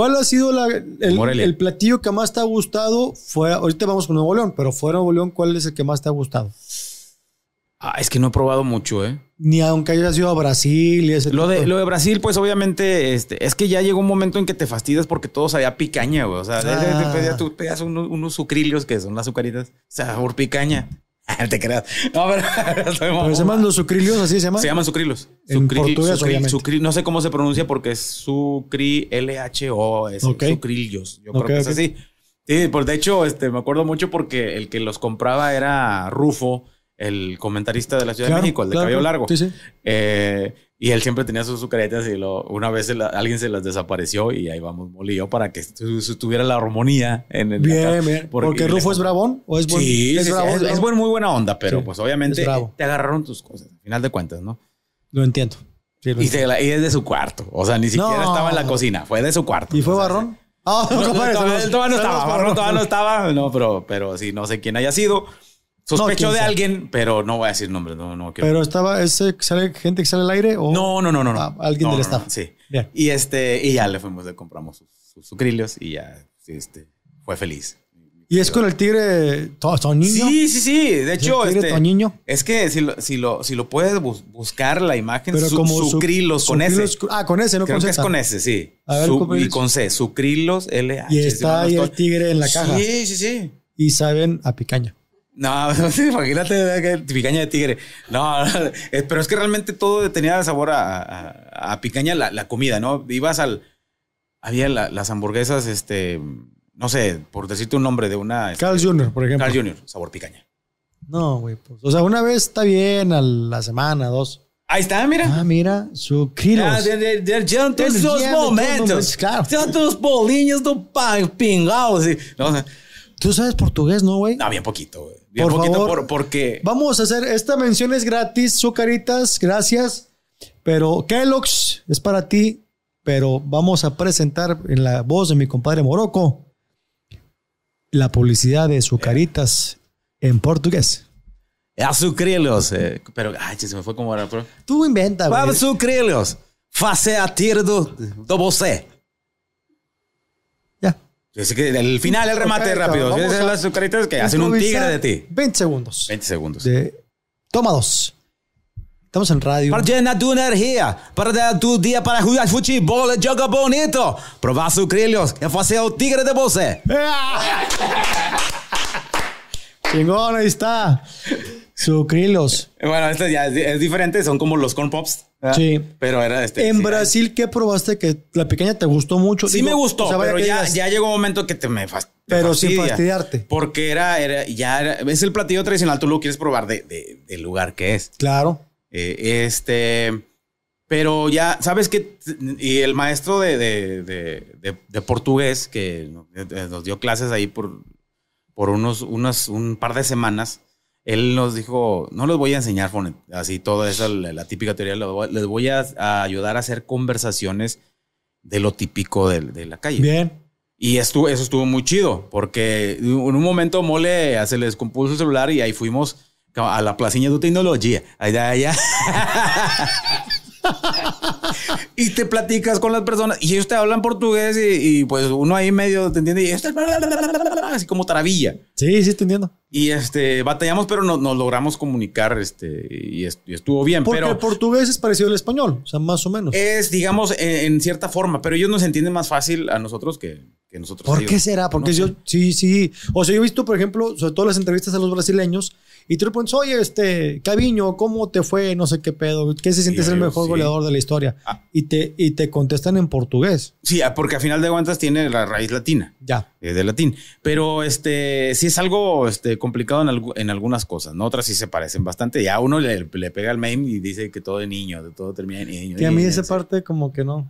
¿Cuál ha sido el, platillo que más te ha gustado? Fue, ahorita vamos con Nuevo León, pero fuera de Nuevo León, ¿cuál es el que más te ha gustado? Ah, es que no he probado mucho, ¿eh? Ni aunque hayas ido a Brasil y ese lo de, lo de Brasil, pues obviamente, este, es que ya llegó un momento en que te fastidias porque todo sabía picaña, güey. O sea, te ah. pedías, tú unos, sucrilios, que son las azucaritas, sabor picaña. te creas. No, pero, se llaman los sucrilios, así se llaman. Se llaman sucrilos. En portugués, no sé cómo se pronuncia porque es sucri o es Yo creo que es así. Sí, pues de hecho, este, me acuerdo mucho porque el que los compraba era Rufo, el comentarista de la Ciudad de México, el de cabello largo. Sí, sí. Eh, y él siempre tenía sus sucretas y lo, una vez alguien se las desapareció y ahí vamos molido para que tuviera la armonía en el. Bien, bien. Porque, Rufo es bravón o es es, sí, es, muy buena onda, pero pues obviamente te agarraron tus cosas, al final de cuentas, ¿no? Lo entiendo. y, es de su cuarto. O sea, ni siquiera estaba en la cocina, fue de su cuarto. ¿Y fue barrón? Ah, no, todavía no estaba, Barrón todavía no estaba, pero, pero sí, no sé quién haya sido. Sospechó de alguien, pero no voy a decir nombres. No, no quiero. Pero estaba ese sale, gente que sale al aire o no, no, no, no, ah, alguien del staff. sí. Y este y ya le fuimos, le compramos sus, sus, y ya este fue feliz. Y es con el tigre Toñiño. Sí, sí, sí. De hecho, el tigre este, Es que si lo, si lo, si lo puedes buscar la imagen, Pero como sucrilos con ese Ah, con ese no Creo con que es con S, sí. y con C, sucrilos L. y está ahí el tigre en la caja. Sí, sí, sí. Y saben a picaña. No, imagínate picaña de tigre. No, eh, pero es que realmente todo tenía sabor a, a, picaña, la, comida, ¿no? Ibas al. Había las hamburguesas, este. No sé, por decirte un nombre de una. Este, Carl Jr., por ejemplo. Carl Jr., sabor picaña. No, güey, pues. O sea, una vez está bien a la semana, dos. Ahí está, mira. Ah, mira, su kilos. Ah, de, de, de, esos momentos. Claro. ya, bolinhos do pingados. No, ¿Tú sabes portugués, no, güey? No, bien poquito, güey. Bien poquito, porque. Vamos a hacer. Esta mención es gratis, Zucaritas, gracias. Pero Kellogg's es para ti. Pero vamos a presentar en la voz de mi compadre Morocco la publicidad de Zucaritas caritas en portugués. Eh, su Eh, pero, ay, se me fue como era. Tú inventa, güey. Face a tiro do, do você el final, el remate rápido. las que hacen un tigre de ti. 20 segundos. 20 segundos. De... Toma dos. Estamos en radio. Para llenar tu energía para dar tu día para jugar fútbol joga bonito. probar sus fue así el tigre de você. Chingón, ahí está. Sucrilos. Bueno, este ya es, diferente, son como los corn pops. Sí. Pero era este. En Brasil, ¿qué probaste? Que la pequeña te gustó mucho. Sí, me gustó, pero ya, ya, llegó un momento que te me fast, Pero sí fastidiarte. Porque era, era ya es el platillo tradicional, tú lo quieres probar de, de, del lugar que es. Claro. Eh, este. Pero ya, ¿sabes qué? Y el maestro de, de, de portugués que nos dio clases ahí por, por unos, unas, un par de semanas él nos dijo, no les voy a enseñar así toda esa, la, típica teoría, les voy a, ayudar a hacer conversaciones de lo típico de, la calle. Bien. Y esto, eso estuvo muy chido, porque en un momento Mole se les compuso el celular y ahí fuimos a la placiña de tecnología. Allá, allá. y te platicas con las personas y ellos te hablan portugués y, pues uno ahí medio te entiende y esto así como taravilla. Sí, sí, te entiendo. Y este, batallamos, pero no, nos logramos comunicar este, y, estuvo bien. pero, el portugués es parecido al español, o sea, más o menos. Es, digamos, en, cierta forma, pero ellos nos entienden más fácil a nosotros que, nosotros. ¿Por qué será? Porque yo, sí, sí. O sea, yo he visto, por ejemplo, sobre todo las entrevistas a los brasileños, y tú le pones, oye, este, Caviño, ¿cómo te fue? No sé qué pedo. ¿Qué se siente ser el mejor goleador de la historia? Ah. y te, y te contestan en portugués. Sí, ah, porque al final de cuentas tiene la raíz latina. Ya. Eh, de latín. Pero este, sí es algo este, complicado en, algunas cosas, ¿no? Otras sí se parecen bastante. Ya uno le, pega el meme y dice que todo de niño, de todo termina en niño. y a mí esa parte como que no.